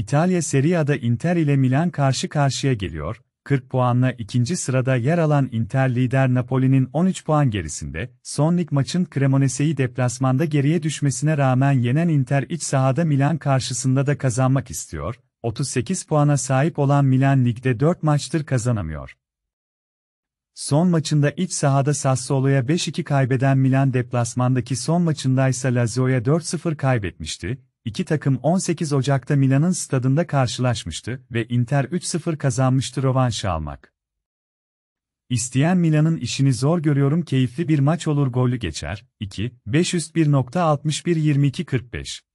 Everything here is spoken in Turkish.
İtalya Serie A'da Inter ile Milan karşı karşıya geliyor. 40 puanla ikinci sırada yer alan Inter lider Napoli'nin 13 puan gerisinde, son lig maçın Cremonese'yi deplasmanda geriye düşmesine rağmen yenen Inter iç sahada Milan karşısında da kazanmak istiyor, 38 puana sahip olan Milan ligde 4 maçtır kazanamıyor. Son maçında iç sahada Sassuolo'ya 5-2 kaybeden Milan deplasmandaki son maçında ise Lazio'ya 4-0 kaybetmişti, İki takım 18 Ocak'ta Milan'ın stadında karşılaşmıştı ve Inter 3-0 kazanmıştı rovanşı almak. İsteyen Milan'ın işini zor görüyorum keyifli bir maç olur gollü geçer, 2, 5 üst 1.61 22 45.